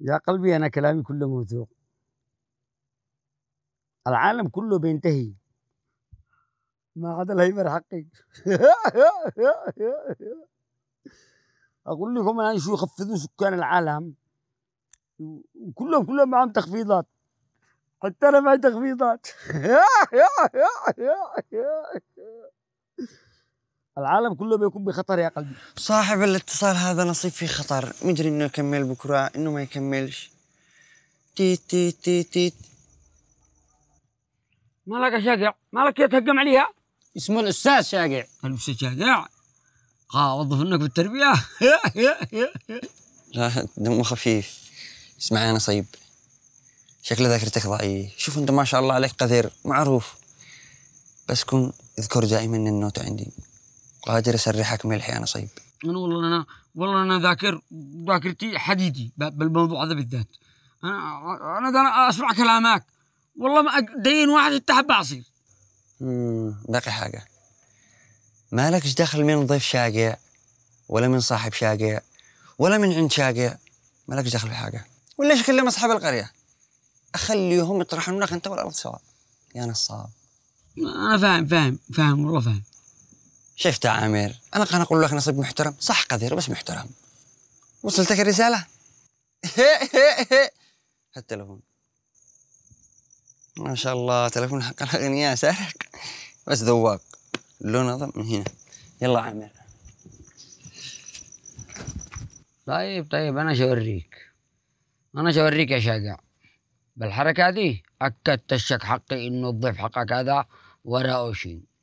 يا قلبي أنا كلامي كله موثوق العالم كله بينتهي ما عدا الهيبر حقي أقول لكم الآن شو يخفضوا سكان العالم وكلهم كلهم معهم تخفيضات حتى أنا معي تخفيضات العالم كله بيكون بخطر يا قلبي صاحب الاتصال هذا نصيب في خطر مدري انه يكمل بكره انه ما يكملش تيت تيت تيت تيت مالك يا شاقع مالك يتهجم عليها اسمه الاستاذ شاقع المستشار شاقع اه انك بالتربيه لا دمه خفيف اسمع يا نصيب شكل ذاكرتك ضعيفة شوف انت ما شاء الله عليك قذر معروف بس كن اذكر دائما النوت عندي قادر اسرحك ملحي انا صيب انا والله انا والله انا ذاكر ذاكرتي حديدي بالموضوع هذا بالذات انا انا اسمع كلامك والله ما دين واحد يتحب عصير امم باقي حاجه مالكش دخل من ضيف شاقع ولا من صاحب شاقع ولا من عند شاقع مالكش دخل بحاجه ولا كلم اصحاب القريه اخليهم يطرحون لك انت والارض سواء يا نصاب انا فاهم فاهم فاهم والله فاهم شفت يا عامر انا كان اقول لك نصيب محترم صح قدير بس محترم وصلتك الرساله التلفون ما شاء الله تلفون حق الاغنياء سارق بس ذواق لون نظم من هنا يلا عامر طيب طيب انا شوريك انا شوريك يا شجع بالحركه دي اكدت الشك حقي انه الضيف حقك هذا وراء شيء